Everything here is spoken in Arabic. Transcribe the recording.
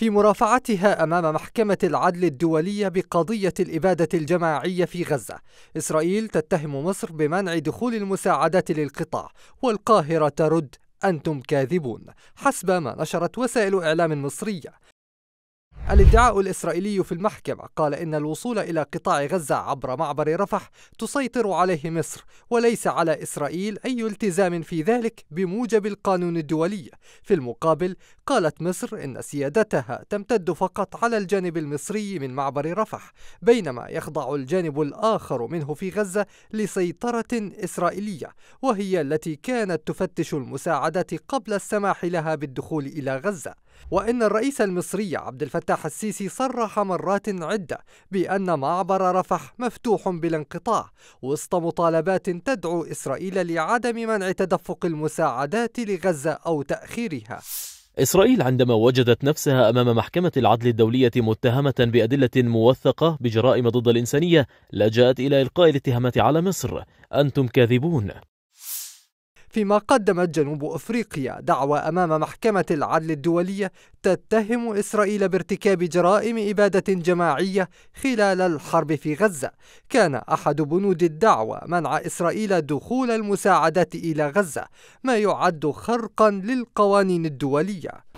في مرافعتها أمام محكمة العدل الدولية بقضية الإبادة الجماعية في غزة إسرائيل تتهم مصر بمنع دخول المساعدات للقطاع والقاهرة ترد أنتم كاذبون حسب ما نشرت وسائل إعلام مصرية الادعاء الإسرائيلي في المحكمة قال إن الوصول إلى قطاع غزة عبر معبر رفح تسيطر عليه مصر وليس على إسرائيل أي التزام في ذلك بموجب القانون الدولي في المقابل قالت مصر إن سيادتها تمتد فقط على الجانب المصري من معبر رفح بينما يخضع الجانب الآخر منه في غزة لسيطرة إسرائيلية وهي التي كانت تفتش المساعدات قبل السماح لها بالدخول إلى غزة وإن الرئيس المصري عبد الفتاح السيسي صرح مرات عدة بأن معبر رفح مفتوح بلا انقطاع وسط مطالبات تدعو إسرائيل لعدم منع تدفق المساعدات لغزة أو تأخيرها. إسرائيل عندما وجدت نفسها أمام محكمة العدل الدولية متهمة بأدلة موثقة بجرائم ضد الإنسانية لجأت إلى إلقاء الاتهامات على مصر أنتم كاذبون فيما قدمت جنوب أفريقيا دعوى أمام محكمة العدل الدولية تتهم إسرائيل بارتكاب جرائم إبادة جماعية خلال الحرب في غزة كان أحد بنود الدعوى منع إسرائيل دخول المساعدات إلى غزة ما يعد خرقا للقوانين الدولية